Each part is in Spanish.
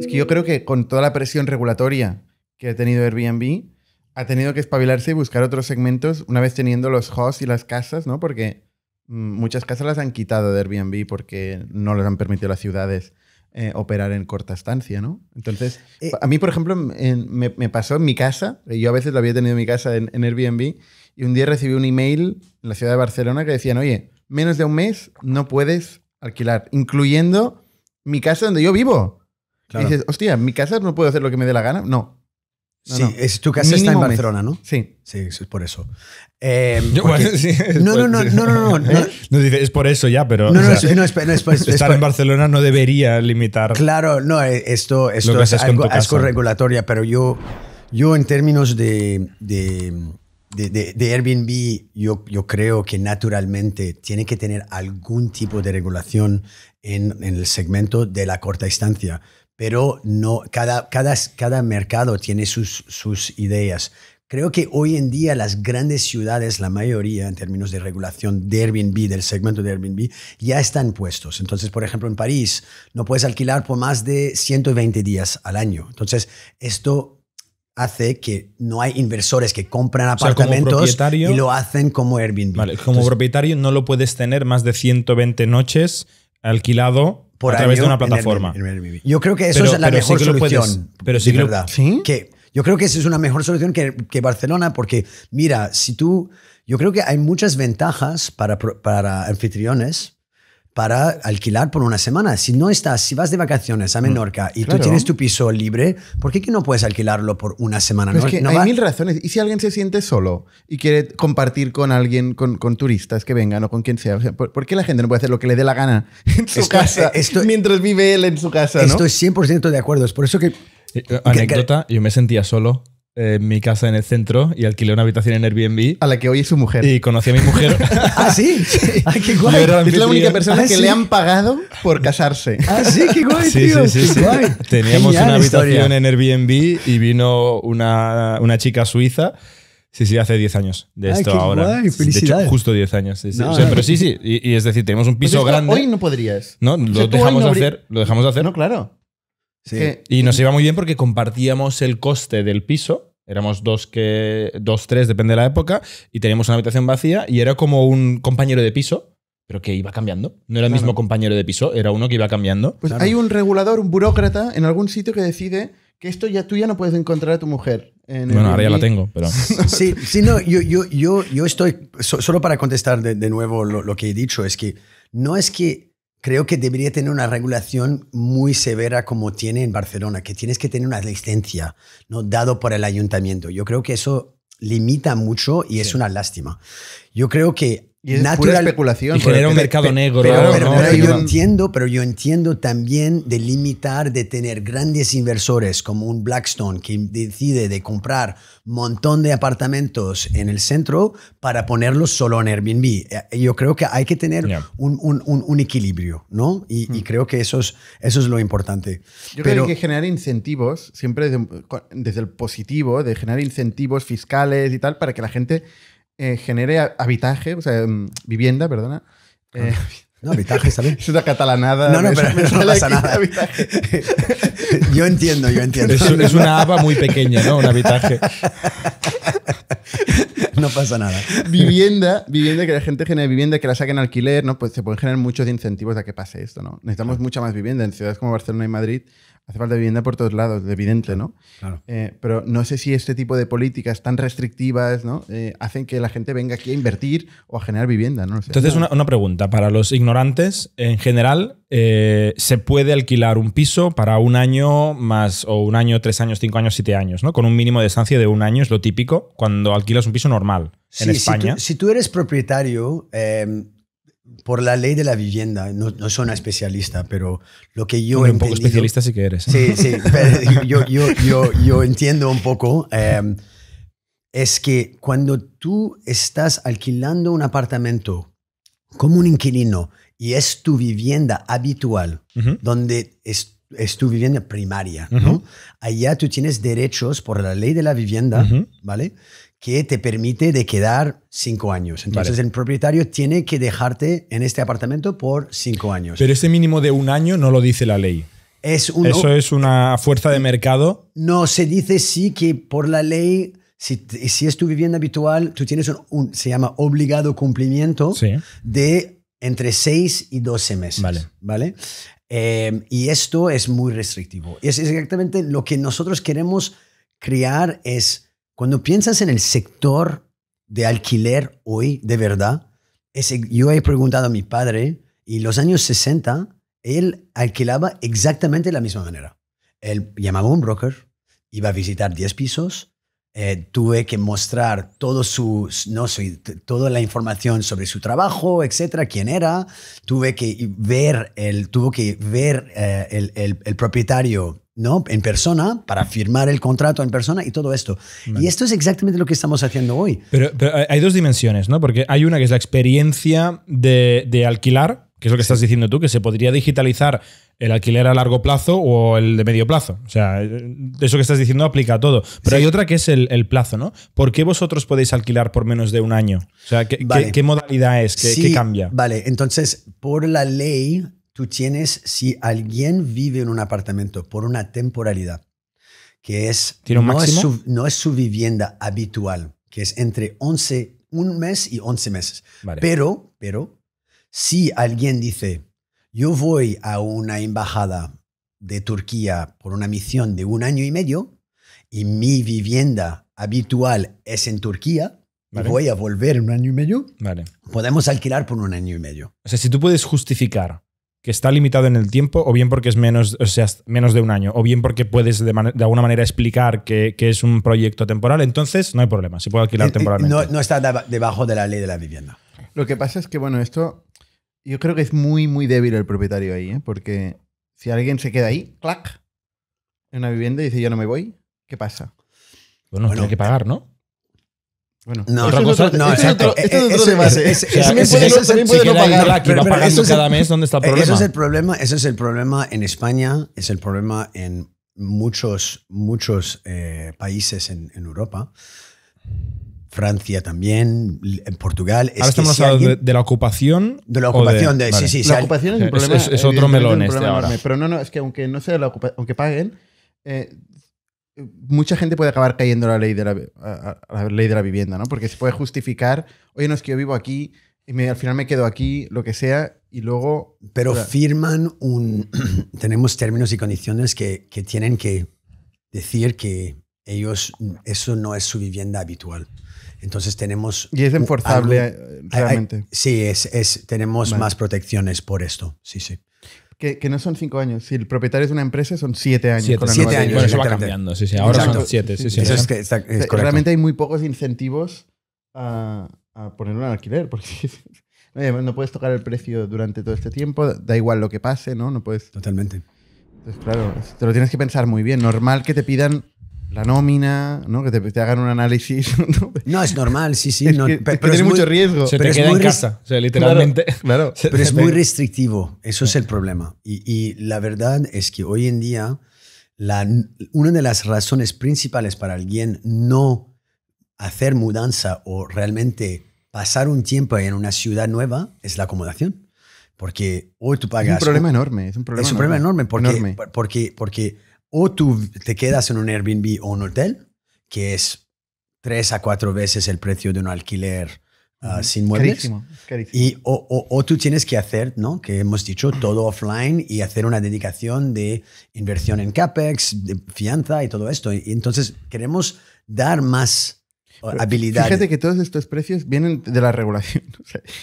Es que yo creo que con toda la presión regulatoria que ha tenido Airbnb, ha tenido que espabilarse y buscar otros segmentos una vez teniendo los hosts y las casas, ¿no? Porque mm, muchas casas las han quitado de Airbnb porque no les han permitido las ciudades eh, operar en corta estancia, ¿no? Entonces, eh, a mí, por ejemplo, me, pasó en mi casa, eh, yo a veces lo había tenido en mi casa en, en, Airbnb, y un día recibí un email en la ciudad de Barcelona que decían, oye, menos de un mes no puedes alquilar, incluyendo mi casa donde yo vivo dices, hostia, mi casa no puedo hacer lo que me dé la gana? No. sí, tu casa está en Barcelona, ¿no? Sí. Sí, es por eso. Em, no, no, no, no, no, no, dice, es por eso ya, pero. no, es, Estar en Barcelona no debería limitar. Claro, no, eh, esto, esto es algo, es regulatoria, pero yo, yo en términos de, de, de, Airbnb, yo, yo creo que naturalmente tiene que tener algún tipo de regulación en, en el segmento de la corta distancia pero no, cada, cada, cada mercado tiene sus, sus ideas. Creo que hoy en día las grandes ciudades, la mayoría en términos de regulación de Airbnb, del segmento de Airbnb, ya están puestos. Entonces, por ejemplo, en París no puedes alquilar por más de 120 días al año. Entonces, esto hace que no hay inversores que compran apartamentos y lo hacen como Airbnb. como propietario no lo puedes tener más de 120 noches alquilado por a través de una plataforma. yo creo que eso es la mejor solución. pero sí, de que verdad. yo creo que esa es una mejor solución que, que, Barcelona, porque mira, si tú, yo creo que hay muchas ventajas para, para anfitriones para alquilar por una semana. Si no estás, si vas de vacaciones a mm. Menorca y tú tienes tu piso libre, ¿por qué no puedes alquilarlo por una semana? no, hay mil razones. Y si alguien se siente solo y quiere compartir con alguien, con, turistas que vengan o con quien sea, ¿por, qué la gente no puede hacer lo que le dé la gana en su casa mientras vive él en su casa? Estoy 100% de acuerdo. Es por eso que... Eh, eh, anécdota, yo me sentía solo mi casa en el centro y alquilé una habitación en Airbnb. A la que hoy es su mujer. Y conocí a mi mujer. ¿Ah, sí? qué guay. Es la única persona ah, que le han pagado por casarse. Ah, sí, qué guay, tío. Sí, sí, Teníamos una habitación en Airbnb y vino una, una chica suiza. Sí, sí, hace 10 años de esto qué ahora. De hecho, justo 10 años. Eh. pero sí, sí. Y, es decir, tenemos un pues piso grande. Hoy no podrías. No, lo dejamos hacer. Lo dejamos de hacer. No, claro y nos iba muy bien porque compartíamos el coste del piso. Éramos dos que. dos, tres, depende de la época, y teníamos una habitación vacía, y era como un compañero de piso, pero que iba cambiando. No era el mismo compañero de piso, era uno que iba cambiando. Pues hay un regulador, un burócrata en algún sitio que decide que esto ya tú ya no puedes encontrar a tu mujer. Bueno, ahora ya la tengo, pero. Sí, sí, no, yo, yo, yo, estoy, solo para contestar de, nuevo lo que he dicho, es que no es que creo que debería tener una regulación muy severa como tiene en Barcelona, que tienes que tener una licencia ¿no? dado por el ayuntamiento. Yo creo que eso limita mucho y es una lástima. Yo creo que y genera un mercado negro. Pero, yo entiendo, pero yo entiendo también de limitar, de tener grandes inversores como un Blackstone que decide de comprar un montón de apartamentos en el centro para ponerlos solo en Airbnb. Eh, yo creo que hay que tener un, equilibrio, ¿no? Y, mm. creo que eso es, eso es lo importante. Yo creo que hay que generar incentivos, siempre desde, desde el positivo, de generar incentivos fiscales y tal, para que la gente eh, genere habitaje, o sea, mm, vivienda, perdona. Ah, eh, no, habitaje también. Es una catalanada. No, no, pero pasa nada. yo entiendo, yo entiendo. Es, una haba muy pequeña, ¿no? Un habitaje. no pasa nada. Vivienda, vivienda, que la gente genere vivienda, que la saquen alquiler, ¿no? Pues se pueden generar muchos incentivos a que pase esto, ¿no? Necesitamos mucha más vivienda. En ciudades como Barcelona y Madrid Hace falta vivienda por todos lados, evidente, ¿no? Claro. Eh, pero no sé si este tipo de políticas tan restrictivas ¿no? Eh, hacen que la gente venga aquí a invertir o a generar vivienda, ¿no? Entonces, una, pregunta. Para los ignorantes, en general, eh, se puede alquilar un piso para un año más, o un año, tres años, cinco años, siete años, ¿no? Con un mínimo de estancia de un año, es lo típico cuando alquilas un piso normal en España. Si si tú, eres propietario, em, por la ley de la vivienda, no, no soy una especialista, pero lo que yo... un poco especialista sí que eres. ¿eh? Sí, sí, yo, yo, entiendo un poco, em, es que cuando tú estás alquilando un apartamento como un inquilino y es tu vivienda habitual, donde es, tu vivienda primaria, ¿no? Allá tú tienes derechos por la ley de la vivienda, ¿vale? que te permite de quedar cinco años. Entonces el propietario tiene que dejarte en este apartamento por cinco años. Pero ese mínimo de un año no lo dice la ley. ¿Eso es una fuerza de mercado? No, se dice sí que por la ley, si, si es tu vivienda habitual, tú tienes un, se llama obligado cumplimiento de entre seis y doce meses. Vale. ¿vale? Em, y esto es muy restrictivo. Es exactamente lo que nosotros queremos crear es cuando piensas en el sector de alquiler hoy, de verdad, yo he preguntado a mi padre y los años 60, él alquilaba exactamente de la misma manera. Él llamaba a un broker, iba a visitar 10 pisos, eh, tuve que mostrar todo su, no, toda la información sobre su trabajo, etcétera, quién era, tuve que ver, el, tuvo que ver eh, el, el, el, propietario ¿no? En persona, para firmar el contrato en persona y todo esto. Y esto es exactamente lo que estamos haciendo hoy. Pero, hay dos dimensiones, ¿no? Porque hay una que es la experiencia de, alquilar, que es lo que estás diciendo tú, que se podría digitalizar el alquiler a largo plazo o el de medio plazo. O sea, eso que estás diciendo aplica a todo. Pero hay otra que es el, plazo, ¿no? ¿Por qué vosotros podéis alquilar por menos de un año? O sea, ¿qué, modalidad es? ¿Qué, cambia? Vale, entonces, por la ley, tú tienes, si alguien vive en un apartamento por una temporalidad, que es, no, es su, vivienda habitual, que es entre 11, un mes y 11 meses. Pero, pero, si alguien dice, yo voy a una embajada de Turquía por una misión de un año y medio y mi vivienda habitual es en Turquía, voy a volver un año y medio, vale. podemos alquilar por un año y medio. O sea, si tú puedes justificar que está limitado en el tiempo, o bien porque es menos, o sea, menos de un año, o bien porque puedes de, alguna manera explicar que, es un proyecto temporal, entonces no hay problema, se puede alquilar eh, eh, temporalmente. No, está debajo de la ley de la vivienda. Lo que pasa es que, bueno, esto yo creo que es muy, muy débil el propietario ahí, ¿eh? porque si alguien se queda ahí, clac, en una vivienda y dice yo no me voy, ¿qué pasa? Bueno, bueno tiene que pagar, ¿no? Bueno, no, otra cosa, otro, no, este es otro, este es eh, otro ese, Ese, o sea, también puede, eso, también puede no pagar. Que va pagando cada el, mes, ¿dónde está el eh, problema? Ese es el problema, ese es el problema en España, es el problema en muchos, muchos eh, países en, en, Europa. Francia también, en Portugal. Es Ahora estamos si hablando alguien, de, de, la ocupación. De la ocupación, de, de vale. sí, sí. La si ocupación es, un problema, es, es otro melón este ahora. pero no, no, es que aunque no sea la ocupación, aunque paguen, eh, mucha gente puede acabar cayendo a la ley de la, ley de la vivienda, ¿no? Porque se puede justificar, oye, no es que yo vivo aquí, y al final me quedo aquí, lo que sea, y luego... Pero firman un... tenemos términos y condiciones que, que, tienen que decir que ellos, eso no es su vivienda habitual. Entonces tenemos... Y es enforzable, eh, realmente. sí, es, es tenemos más protecciones por esto, sí, sí. Que, no son cinco años. Si el propietario es una empresa, son siete años. Siete, años. Bueno, eso va cambiando. Sí, sí. Ahora son siete. Sí, sí, realmente hay muy pocos incentivos a, ponerlo en alquiler. Porque no, no puedes tocar el precio durante todo este tiempo. Da igual lo que pase, ¿no? No puedes. Totalmente. Entonces, claro, te lo tienes que pensar muy bien. Normal que te pidan la nómina, ¿no? Que te, hagan un análisis. no, es normal, sí, sí. pero, tiene mucho riesgo. Se te pero queda en casa, o sea, literalmente. Pero es muy restrictivo, eso es el problema. Y, la verdad es que hoy en día, la, una de las razones principales para alguien no hacer mudanza o realmente pasar un tiempo en una ciudad nueva es la acomodación. Porque hoy tú pagas... Es un problema enorme, es un problema, enorme, porque, porque, porque o tú te quedas en un Airbnb o un hotel, que es tres a cuatro veces el precio de un alquiler ah, sin muebles. Carísimo, carísimo. Y, o, o, tú tienes que hacer, ¿no? que hemos dicho, todo offline y hacer una dedicación de inversión en CAPEX, de fianza y todo esto. Y entonces queremos dar más uh, habilidades. Fíjate que todos estos precios vienen de la regulación.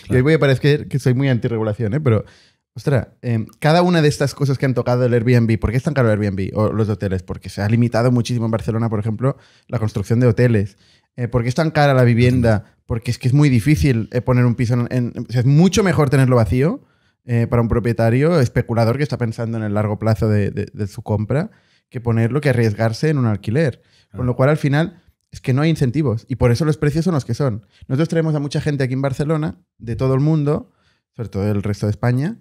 O hoy voy a parecer que soy muy antirregulación, ¿eh? pero Ostras, em, cada una de estas cosas que han tocado el Airbnb, ¿por qué es tan caro el Airbnb o los hoteles? Porque se ha limitado muchísimo en Barcelona, por ejemplo, la construcción de hoteles. Eh, ¿Por qué es tan cara la vivienda? Porque es que es muy difícil eh, poner un piso en... es mucho mejor tenerlo vacío eh, para un propietario especulador que está pensando en el largo plazo de, de su compra que ponerlo, que arriesgarse en un alquiler. Con lo cual, al final, es que no hay incentivos. Y por eso los precios son los que son. Nosotros traemos a mucha gente aquí en Barcelona, de todo el mundo, sobre todo del resto de España,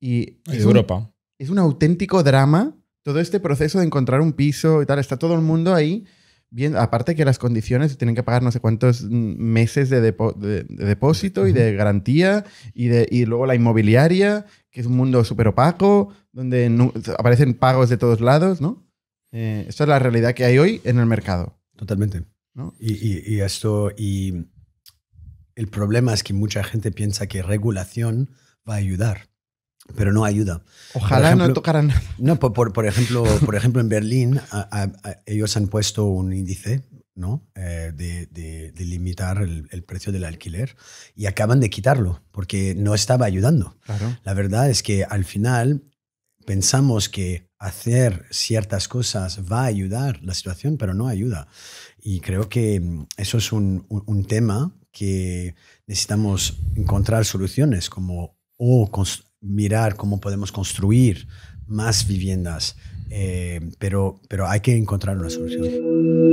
y es Europa. Un, es un auténtico drama todo este proceso de encontrar un piso y tal. Está todo el mundo ahí. Bien, aparte que las condiciones tienen que pagar no sé cuántos meses de, depósito y de garantía y, de, luego la inmobiliaria, que es un mundo súper opaco, donde aparecen pagos de todos lados, ¿no? Eh, es la realidad que hay hoy en el mercado. Totalmente. Y, y, esto, y el problema es que mucha gente piensa que regulación va a ayudar pero no ayuda. Ojalá no tocaran No, por, por, ejemplo, por ejemplo, en Berlín ellos han puesto un índice ¿no? Eh, de, de, limitar el, precio del alquiler y acaban de quitarlo porque no estaba ayudando. Claro. La verdad es que al final pensamos que hacer ciertas cosas va a ayudar la situación, pero no ayuda. Y creo que mm, eso es un, un, tema que necesitamos encontrar soluciones como o mirar cómo podemos construir más viviendas, eh, pero, pero hay que encontrar una solución.